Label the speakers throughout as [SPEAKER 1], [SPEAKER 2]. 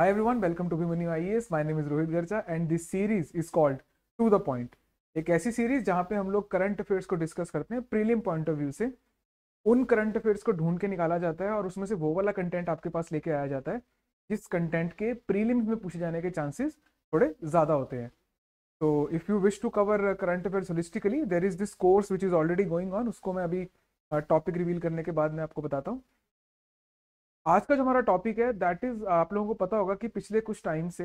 [SPEAKER 1] Hi everyone, welcome to Bhimani IES. My name is Rohit Garcha and this series is called To the Point. एक ऐसी series जहाँ पे हम लोग current affairs को discuss करते हैं प्रीलिम पॉइंट ऑफ व्यू से उन करंट अफेयर्स को ढूंढ के निकाला जाता है और उसमें से वो वाला कंटेंट आपके पास लेके आया जाता है जिस कंटेंट के प्रीलिम्स में पूछे जाने के चांसेस थोड़े ज़्यादा होते हैं तो if you wish to cover current affairs holistically there is this course which is already going on उसको मैं अभी टॉपिक रिवील करने के बाद मैं आपको बताता हूँ आज का जो हमारा टॉपिक है दैट इज आप लोगों को पता होगा कि पिछले कुछ टाइम से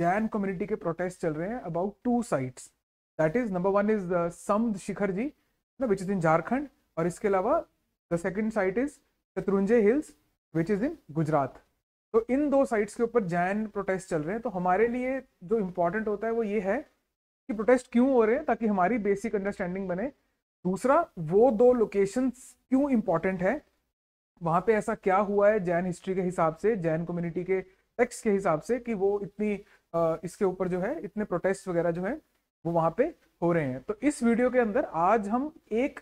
[SPEAKER 1] जैन कम्युनिटी के प्रोटेस्ट चल रहे हैं about two sites that is number one is Sammed Shikhar ji ना विच इज इन झारखंड और इसके अलावा the second site is Shatrunjay hills which is in Gujarat तो इन दो साइट्स के ऊपर जैन प्रोटेस्ट चल रहे हैं तो हमारे लिए जो इम्पोर्टेंट होता है वो ये है कि प्रोटेस्ट क्यों हो रहे हैं ताकि हमारी बेसिक अंडरस्टैंडिंग बने दूसरा वो दो लोकेशंस क्यों इम्पोर्टेंट है वहाँ पे ऐसा क्या हुआ है जैन हिस्ट्री के हिसाब से जैन कम्युनिटी के टेक्स्ट के हिसाब से कि वो इतनी इसके ऊपर जो है इतने प्रोटेस्ट वगैरह जो है वो वहाँ पे हो रहे हैं तो इस वीडियो के अंदर आज हम एक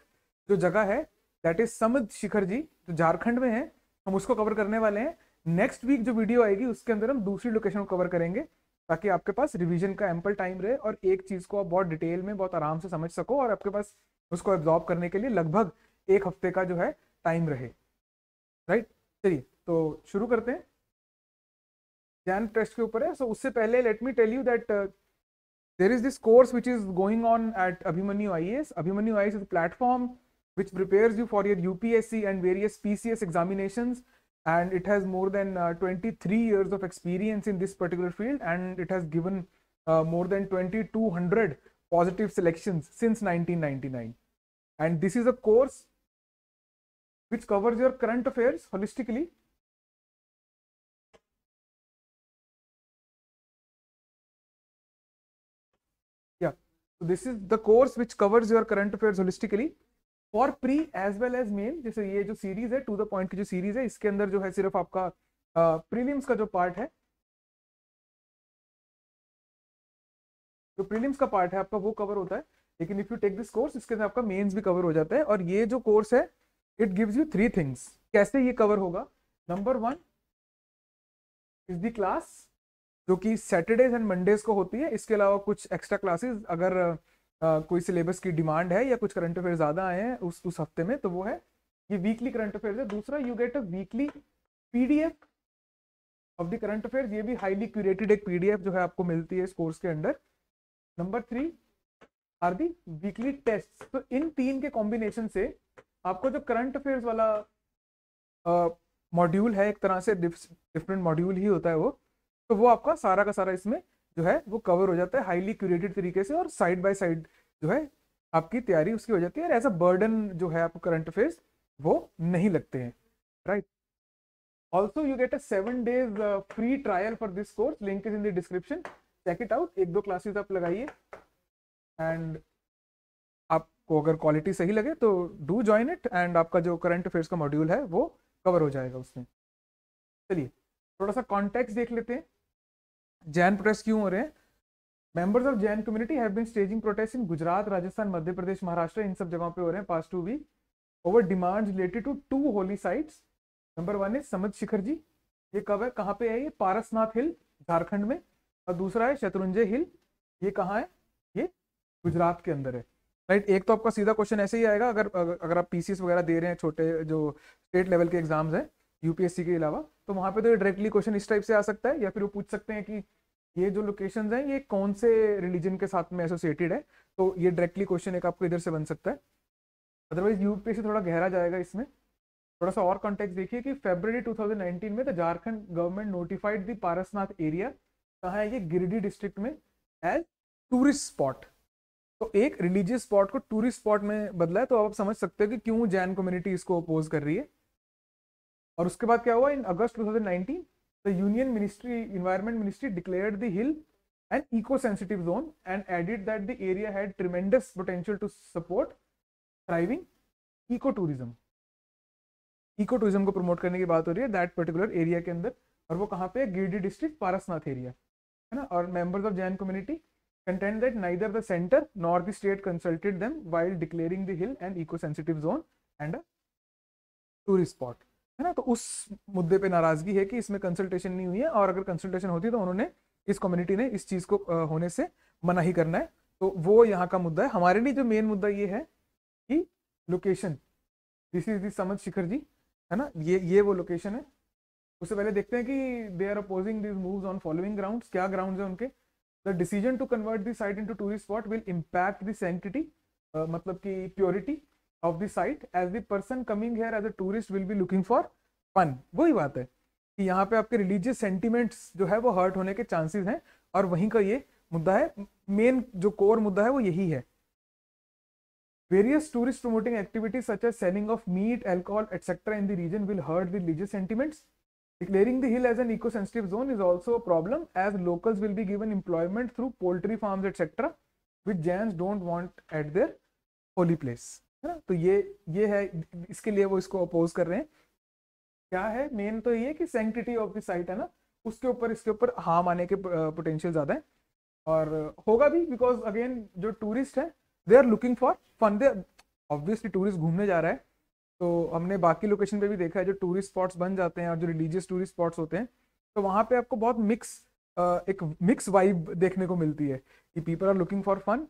[SPEAKER 1] जो जगह है दैट इज समुद्र शिखर जी जो झारखंड में है हम उसको कवर करने वाले हैं नेक्स्ट वीक जो वीडियो आएगी उसके अंदर हम दूसरी लोकेशन को कवर करेंगे ताकि आपके पास रिवीजन का एम्पल टाइम रहे और एक चीज़ को आप बहुत डिटेल में बहुत आराम से समझ सको और आपके पास उसको एब्जॉर्ब करने के लिए लगभग एक हफ्ते का जो है टाइम रहे राइट चलिए तो शुरू करते हैं जैन ट्रस्ट के ऊपर है सो so, उससे पहले let me tell you that there is this course which is going on at Abhimanyu IAS Abhimanyu IAS is platform which prepare you for U P S C and various P C S examination and it has more than twenty three years of experience in this particular field and it has given more than twenty two hundred positive selection since nineteen ninety nine and this is a course which covers your current affairs holistically yeah so this is the course which covers your current affairs holistically for pre as well as main जैसे ये जो series है to the point की जो series है इसके अंदर जो है सिर्फ आपका प्रीलिम्स uh, का जो पार्ट है जो प्रीलिम्स का पार्ट है आपका वो कवर होता है लेकिन if you take this course इसके अंदर आपका मेंस भी कवर हो जाता है और ये जो कोर्स है it gives you three things कैसे ये कवर होगा number one is the class जो कि सैटरडेज एंड मंडेज को होती है इसके अलावा कुछ एक्स्ट्रा क्लासेस अगर Uh, कोई सिलेबस की डिमांड है या कुछ करंट अफेयर ज़्यादा आए हैं उस उस हफ्ते में तो वो है ये वीकली करंट अफेयर है दूसरा you get a weekly PDF of the current affair ये भी हाईली क्यूरेटेड एक पीडीएफ जो है आपको मिलती है इस कोर्स के under number three are the weekly test तो इन तीन के कॉम्बिनेशन से आपको जो करंट अफेयर्स वाला मॉड्यूल है एक तरह से डिफरेंट मॉड्यूल ही होता है वो तो वो आपका सारा का सारा इसमें जो है वो कवर हो जाता है हाईली क्यूरेटेड तरीके से और साइड बाय साइड जो है आपकी तैयारी उसकी हो जाती है और एज अ बर्डन जो है आपको करंट अफेयर्स वो नहीं लगते हैं right also you get a seven days free trial for this course link is in the description check it out एक दो क्लासेस आप लगाइए एंड को अगर क्वालिटी सही लगे तो डू ज्वाइन इट एंड आपका जो करंट अफेयर्स का मॉड्यूल है वो कवर हो जाएगा उसमें चलिए थोड़ा सा कॉन्टेक्ट देख लेते हैं जैन प्रोटेस्ट क्यों हो रहे हैं members of Jain community have been staging protest in Gujarat Rajasthan Madhya Pradesh Maharashtra इन सब जगहों पे हो रहे हैं past two week over demand related to two holy sites number one है समद शिखर जी ये कब है कहाँ पे है ये पारसनाथ हिल झारखंड में और दूसरा है शत्रुंजय हिल ये कहाँ है ये गुजरात के अंदर है राइट एक तो आपका सीधा क्वेश्चन ऐसे ही आएगा अगर अगर आप पीसीएस वगैरह दे रहे हैं छोटे जो स्टेट लेवल के एग्जाम्स हैं यूपीएससी के अलावा तो वहाँ पे तो ये डायरेक्टली क्वेश्चन इस टाइप से आ सकता है या फिर वो पूछ सकते हैं कि ये जो लोकेशंस हैं ये कौन से रिलीजन के साथ में एसोसिएटेड है तो ये डायरेक्टली क्वेश्चन एक आपको इधर से बन सकता है अदरवाइज यूपीएससी थोड़ा गहरा जाएगा इसमें थोड़ा सा और कॉन्टेक्ट देखिए कि फेबररी टू में the Jharkhand government notified the Parasnath area कहाँ है ये गिरिडीह डिस्ट्रिक्ट में एज टूरिस्ट स्पॉट तो एक रिलीजियस स्पॉट को टूरिस्ट स्पॉट में बदला है तो आप समझ सकते हो कि क्यों जैन कम्युनिटी इसको अपोज कर रही है और उसके बाद क्या हुआ in August two the union ministry environment ministry declared the hill an eco-sensitive zone and added that the area had tremendous potential to support thriving ecotourism. Ecotourism को प्रमोट करने की बात हो रही है दैट पर्टिकुलर एरिया के अंदर और वो कहाँ पे गिरडी डिस्ट्रिक्ट पारसनाथ एरिया है ना और members of Jain community contend that neither the center nor the state consulted them while declaring the hill an eco-sensitive zone and a tourist spot. है ना तो उस मुद्दे पे नाराजगी है कि इसमें कंसल्टेशन नहीं हुई है और अगर कंसल्टेशन होती तो उन्होंने इस कम्युनिटी ने इस चीज को होने से मना ही करना है तो वो यहाँ का मुद्दा है हमारे लिए जो मेन मुद्दा ये है कि लोकेशन दिस इज दिस समझ शिखर जी है ना ये ये वो लोकेशन है उससे पहले देखते हैं कि they are opposing this move on following ground क्या ग्राउंड्स है उनके the decision to convert the site into tourist spot will impact the sanctity मतलब कि purity of the site as the person coming here as a tourist will be looking for fun वही बात है कि यहाँ पे आपके रिलीजियस सेंटिमेंट्स जो है वो हर्ट होने के चांसेस हैं और वहीं का ये मुद्दा है मेन जो कोर मुद्दा है वो यही है Various tourist promoting activities such as selling of meat, alcohol, etc. in the region will hurt the religious sentiments. Declaring the hill as an eco-sensitive zone is also a problem as locals will be given employment through poultry farms etc. which Jains don't want at their holy place. है ना तो ये ये है इसके लिए वो इसको अपोज कर रहे हैं क्या है मेन तो ये कि सेंटिटी ऑफ द साइट है ना उसके ऊपर इसके ऊपर हार्म आने के पोटेंशियल ज़्यादा है और होगा भी बिकॉज अगेन जो टूरिस्ट है they are looking for fun they obviously tourist घूमने जा रहा है तो हमने बाकी लोकेशन पे भी देखा है जो टूरिस्ट स्पॉट्स बन जाते हैं और जो रिलीजियस टूरिस्ट स्पॉट्स होते हैं तो वहाँ पे आपको बहुत मिक्स एक मिक्स वाइब देखने को मिलती है कि people are looking for fun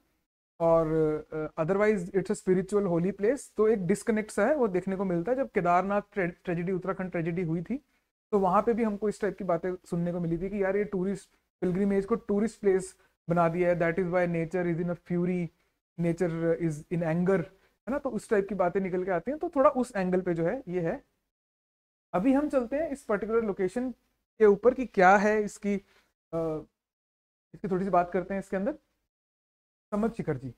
[SPEAKER 1] और otherwise it's a spiritual holy place तो एक डिस्कनेक्ट सा है वो देखने को मिलता है जब केदारनाथ ट्रेजिडी उत्तराखंड ट्रेजिडी हुई थी तो वहाँ पे भी हमको इस टाइप की बातें सुनने को मिली थी कि यार ये टूरिस्ट पिलग्रीमेज को टूरिस्ट प्लेस बना दिया है that is why nature is in a fury nature is in anger है ना तो उस टाइप की बातें निकल के आती हैं तो थोड़ा उस एंगल पे जो है ये है अभी हम चलते हैं इस पर्टिकुलर लोकेशन के ऊपर कि क्या है इसकी आ, इसकी थोड़ी सी बात करते हैं इसके अंदर समझ Shikhar ji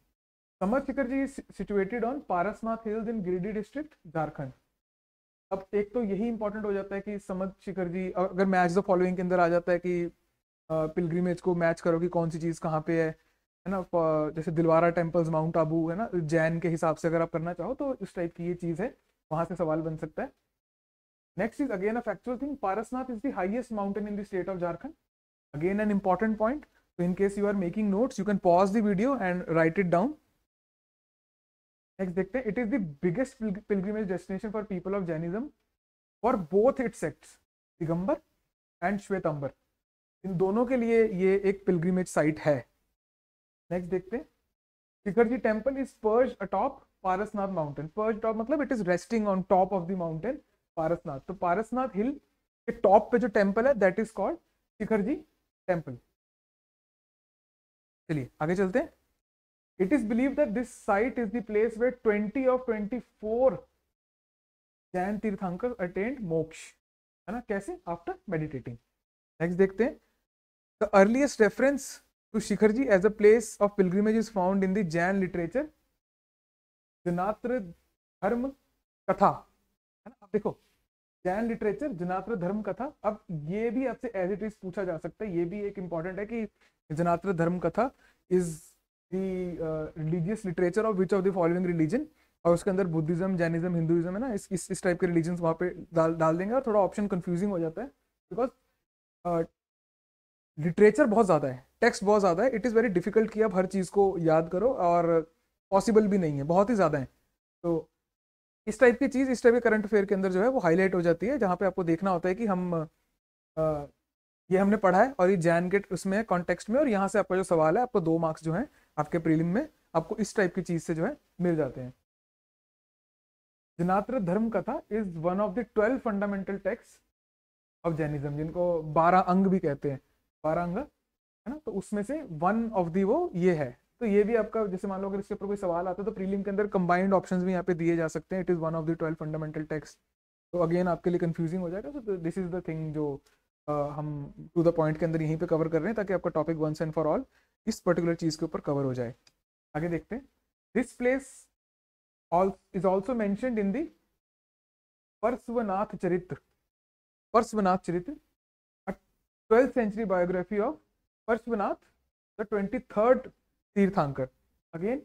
[SPEAKER 1] Sammed Shikhar ji situated on Parasnath hills in Giridih district Jharkhand अब एक तो यही इंपॉर्टेंट हो जाता है कि समझ शिखर जी अगर मैच द फॉलोइंग के अंदर आ जाता है कि पिलग्रीमेज को मैच करो कि कौन सी चीज़ कहाँ पे है है ना जैसे दिलवारा टेम्पल्स माउंट आबू है ना जैन के हिसाब से अगर आप करना चाहो तो इस टाइप की ये चीज़ है वहाँ से सवाल बन सकता है next is again a factual thing Parasnath is the highest mountain in the state of Jharkhand again an important point तो in case you are making notes you can pause the video and write it down next देखते हैं it is the biggest pilgrimage destination for people of Jainism for both it sects Digambar and Shwetambar इन दोनों के लिए ये एक pilgrimage site है next देखते हैं Shikhar ji temple is perched atop Parasnath mountain perched top मतलब it is resting on top of the mountain Parasnath तो पारसनाथ हिल के टॉप पे जो टेम्पल है that is called Shikhar ji temple चलिए आगे चलते हैं it is believe that this site is the place where twenty of four Jain tirthankar attend मोक्ष है ना कैसे आफ्टर मेडिटेटिंग नेक्स्ट देखते हैं the earliest reference to Shikhar ji as a place of pilgrimage is found in the Jain literature Janatra Dharma Katha है ना आप देखो जैन लिटरेचर जनात्र धर्म कथा अब ये भी आपसे एज इट इज पूछा जा सकता है ये भी एक इम्पॉर्टेंट है कि Janatra Dharma Katha is the religious literature of which of the following religion और उसके अंदर बुद्धिज्म जैनिज्म हिंदुइज्म है ना इस इस, इस टाइप के रिलीजन वहाँ पे डाल डाल देंगे और थोड़ा ऑप्शन कन्फ्यूजिंग हो जाता है बिकॉज लिटरेचर uh, बहुत ज़्यादा है टेक्स्ट बहुत ज़्यादा है इट इज़ वेरी डिफिकल्ट कि आप हर चीज़ को याद करो और पॉसिबल भी नहीं है बहुत ही ज़्यादा है तो इस टाइप की चीज़ इस टाइप के करंट अफेयर के अंदर जो है वो हाईलाइट हो जाती है जहाँ पे आपको देखना होता है कि हम आ, ये हमने पढ़ा है और ये जैन के उसमें कॉन्टेक्स्ट में और यहाँ से आपका जो सवाल है आपको दो मार्क्स जो है आपके प्रीलिम में आपको इस टाइप की चीज़ से जो है मिल जाते हैं Janatra Dharma Katha is one of the twelve fundamental text of Jainism जिनको बारह अंग भी कहते हैं बारह अंग है ना तो उसमें से वन ऑफ दी वो ये है तो ये भी आपका जैसे मान लो अगर इसके ऊपर कोई सवाल आता है तो प्रीलिम के अंदर कंबाइंड ऑप्शंस भी यहाँ पे दिए जा सकते हैं it is one of the twelve fundamental text तो अगेन आपके लिए कंफ्यूजिंग हो जाएगा so this is the thing जो आ, हम टू द पॉइंट के अंदर यहीं पे कवर कर रहे हैं ताकि आपका topic once and for all इस पर्टिकुलर चीज़ के ऊपर कवर हो जाए आगे देखते हैं this place is also mentioned in the Parshvanath Charitra Parshvanath Charitra twelfth century biography of the twenty third tirthankar again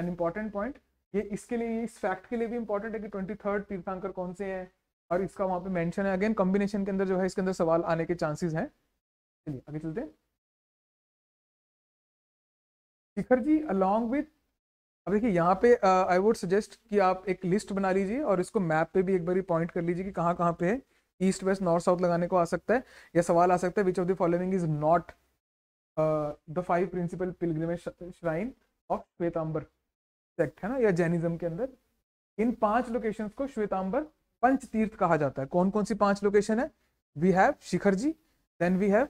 [SPEAKER 1] an important point ये इसके लिए इस फैक्ट के लिए भी इम्पॉर्टेंट है कि ट्वेंटी थर्ड तीर्थांकर कौन से हैं और इसका वहाँ पे मेंशन है अगेन कॉम्बिनेशन के अंदर जो है इसके अंदर सवाल आने के चांसेस हैं चलिए आगे चलते हैं शिखर जी अलॉन्ग विथ अब देखिए यहाँ पे आई वुड सजेस्ट कि आप एक लिस्ट बना लीजिए और इसको मैप पे भी एक बार पॉइंट कर लीजिए कि कहाँ कहाँ पे है ईस्ट वेस्ट नॉर्थ साउथ लगाने को आ सकता है या सवाल आ सकता है which of the following is not the five principal principal shrine of Shvetambar sect है ना या जैनिज्म के अंदर इन पांच लोकेशंस को श्वेतांबर पंच तीर्थ कहा जाता है कौन कौन सी पांच लोकेशन है we have Shikhar ji then we have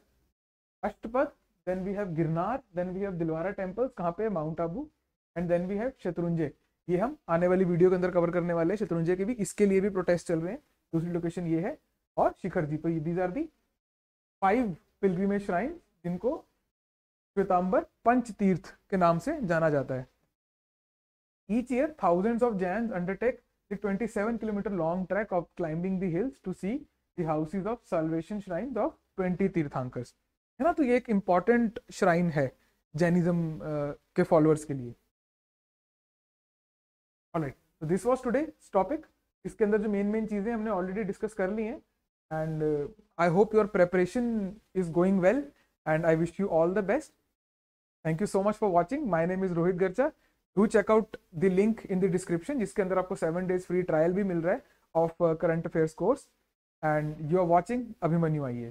[SPEAKER 1] Ashtapad then we have Girnar then we have Dilwara temples कहाँ पे mount Abu and then we have Shatrunjaya ये हम आने वाली वीडियो के अंदर कवर करने वाले हैं शत्रुंजय के भी इसके लिए भी प्रोटेस्ट चल रहे हैं दूसरी लोकेशन ये है और शिखर जी तो these are the five pilgrimage shrine जिनको श्वेतांबर पंच तीर्थ के नाम से जाना जाता है each year thousands of Jain undertake the 27 kilometer long trek of climbing the hills to see the houses of salvation shrines of tirthankars है ना तो ये एक इम्पॉर्टेंट श्राइन है जैनिज्म के फॉलोअर्स के लिए तो दिस वॉज टूडे टॉपिक इसके अंदर जो मेन मेन चीज़ें हमने ऑलरेडी डिस्कस कर ली हैं and I hope your preparation is going well and I wish you all the best thank you so much for watching my name is Rohit Garcha do check out the link in the description जिसके अंदर आपको seven days free trial भी मिल रहा है of current affairs course and you are watching Abhimanyu I